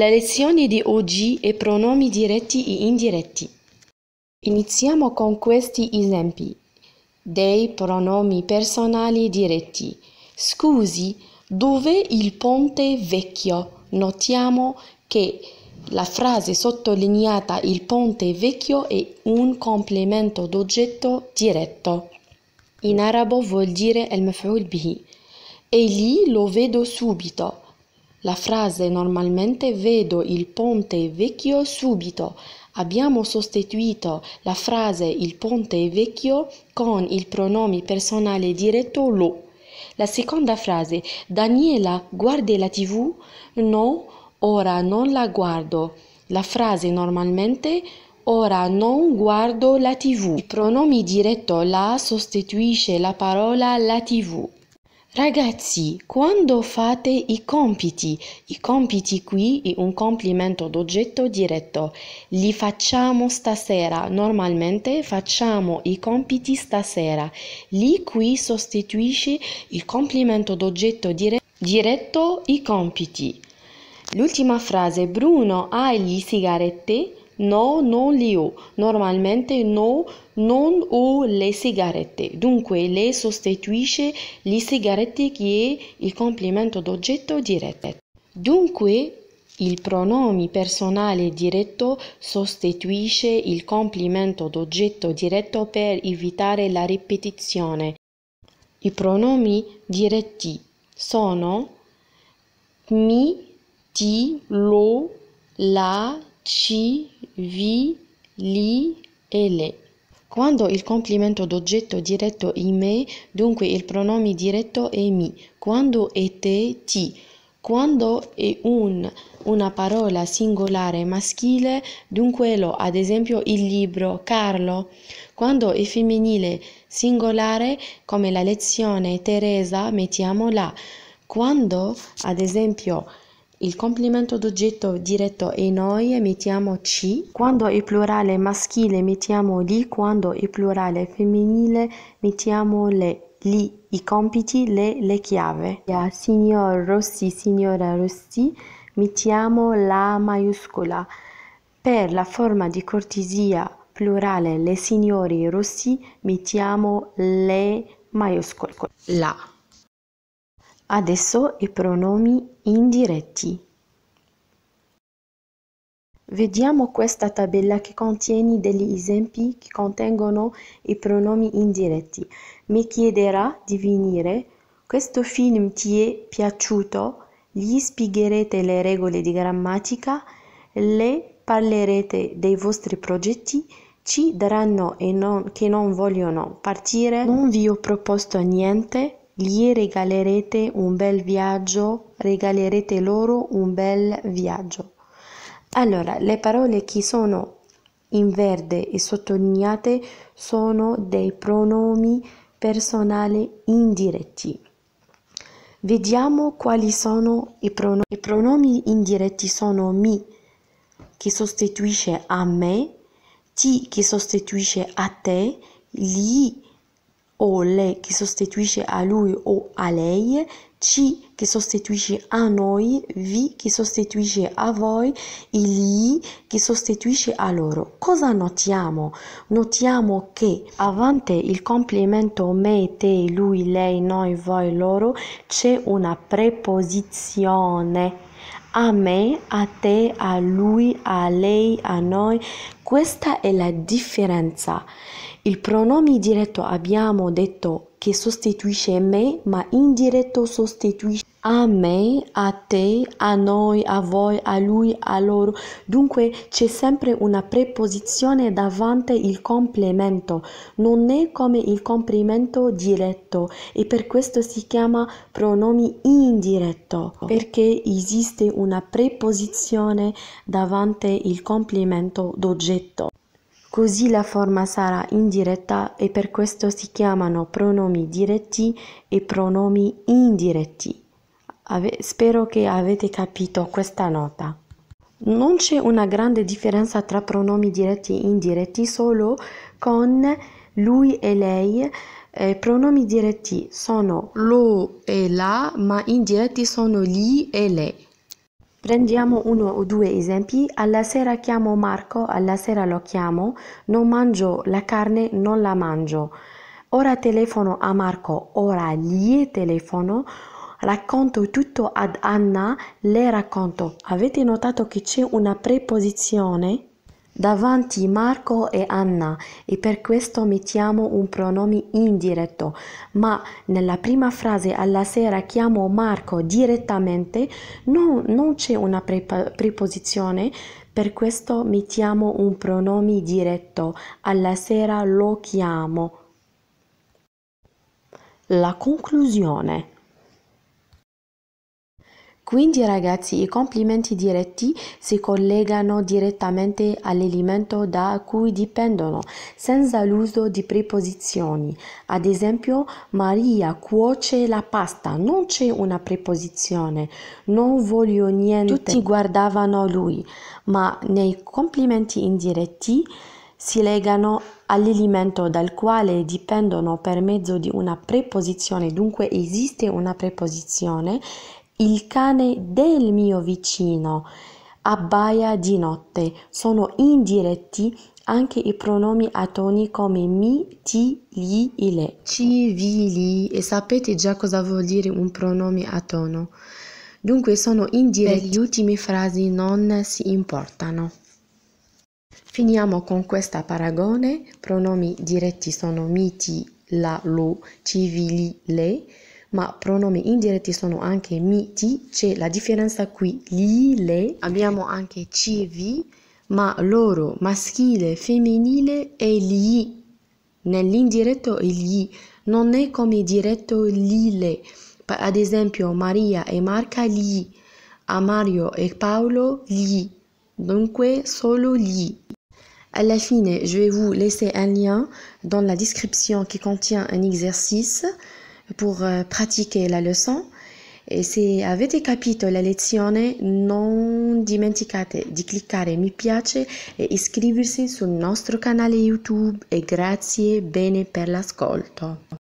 La lezione di oggi è pronomi diretti e indiretti. Iniziamo con questi esempi dei pronomi personali diretti. Scusi, dove il ponte vecchio? Notiamo che la frase sottolineata il ponte vecchio è un complemento d'oggetto diretto. In arabo vuol dire el maf'ul bihi. E lì lo vedo subito. La frase normalmente vedo il ponte vecchio subito. Abbiamo sostituito la frase il ponte vecchio con il pronome personale diretto lo. La seconda frase Daniela guardi la tv? No, ora non la guardo. La frase normalmente Ora non guardo la tv. Il pronome diretto la sostituisce la parola la tv. Ragazzi, quando fate i compiti, i compiti qui è un complimento d'oggetto diretto, li facciamo stasera. Normalmente facciamo i compiti stasera. Li qui sostituisce il complimento d'oggetto dire diretto i compiti. L'ultima frase, Bruno ha le sigarette? No, non li ho. Normalmente no, non ho le sigarette. Dunque le sostituisce le sigarette che è il complemento d'oggetto diretto. Dunque il pronome personale diretto sostituisce il complemento d'oggetto diretto per evitare la ripetizione. I pronomi diretti sono mi, ti, lo, la, ci, vi, li e le. Quando il complimento d'oggetto diretto è me, dunque il pronome diretto è mi. Quando è te, ti. Quando è un, una parola singolare maschile, dunque lo, ad esempio il libro Carlo. Quando è femminile singolare, come la lezione Teresa, mettiamo la. Quando, ad esempio, il complemento d'oggetto diretto è noi e mettiamo ci, quando è plurale maschile mettiamo li, quando è plurale femminile mettiamo le lì i compiti, le, le chiave. Yeah, signor Rossi, signora Rossi, mettiamo la maiuscola. Per la forma di cortesia plurale, le signori Rossi, mettiamo le maiuscole. La. Adesso i pronomi indiretti. Vediamo questa tabella che contiene degli esempi che contengono i pronomi indiretti. Mi chiederà di venire. Questo film ti è piaciuto? Gli spiegherete le regole di grammatica, le parlerete dei vostri progetti, ci daranno e non, che non vogliono partire. Non vi ho proposto niente, gli regalerete un bel viaggio, regalerete loro un bel viaggio. Allora, le parole che sono in verde e sottolineate sono dei pronomi personali indiretti. Vediamo quali sono i pronomi. I pronomi indiretti sono mi che sostituisce a me, ti che sostituisce a te, gli o le che sostituisce a lui o a lei, ci che sostituisce a noi, vi che sostituisce a voi, il gli che sostituisce a loro. Cosa notiamo? Notiamo che avanti il complemento me, te, lui, lei, noi, voi, loro c'è una preposizione a me, a te, a lui, a lei, a noi. Questa è la differenza. Il pronome diretto abbiamo detto che sostituisce me, ma indiretto sostituisce a me, a te, a noi, a voi, a lui, a loro. Dunque c'è sempre una preposizione davanti il complemento, non è come il complemento diretto e per questo si chiama pronomi indiretto, perché esiste una preposizione davanti il complemento d'oggetto. Così la forma sarà indiretta e per questo si chiamano pronomi diretti e pronomi indiretti. Ave- spero che avete capito questa nota. Non c'è una grande differenza tra pronomi diretti e indiretti, solo con lui e lei. Eh, pronomi diretti sono lo e la, ma indiretti sono gli e le. Prendiamo uno o due esempi. Alla sera chiamo Marco, alla sera lo chiamo, non mangio la carne, non la mangio. Ora telefono a Marco, ora gli telefono, racconto tutto ad Anna, le racconto. Avete notato che c'è una preposizione? davanti Marco e Anna e per questo mettiamo un pronome indiretto, ma nella prima frase alla sera chiamo Marco direttamente no, non c'è una preposizione, per questo mettiamo un pronome diretto, alla sera lo chiamo. La conclusione. Quindi ragazzi i complimenti diretti si collegano direttamente all'elemento da cui dipendono, senza l'uso di preposizioni. Ad esempio Maria cuoce la pasta, non c'è una preposizione, non voglio niente. Tutti guardavano lui, ma nei complimenti indiretti si legano all'elemento dal quale dipendono per mezzo di una preposizione, dunque esiste una preposizione il cane del mio vicino abbaia di notte. Sono indiretti anche i pronomi atoni come mi, ti, gli, i, le. Ci, e sapete già cosa vuol dire un pronome atono. Dunque sono indiretti, le ultime frasi non si importano. Finiamo con questa paragone. Pronomi diretti sono mi, ti, la, lo, civili, le ma pronomi indiretti sono anche mi, ti, c'è la differenza qui, li, le, abbiamo anche ci, vi, ma loro, maschile, femminile e li, Nell'indiretto li, non è come diretto li, le. Ad esempio Maria e Marca li, a Mario e Paolo li, dunque solo li. Alla fine, je vais vous laisser un lien dans la description qui contient un exercice pour euh, pratiquer la leçon e se avete capito la lezione non dimenticate di cliccare mi piace e iscriversi sul nostro canale YouTube e grazie bene per l'ascolto.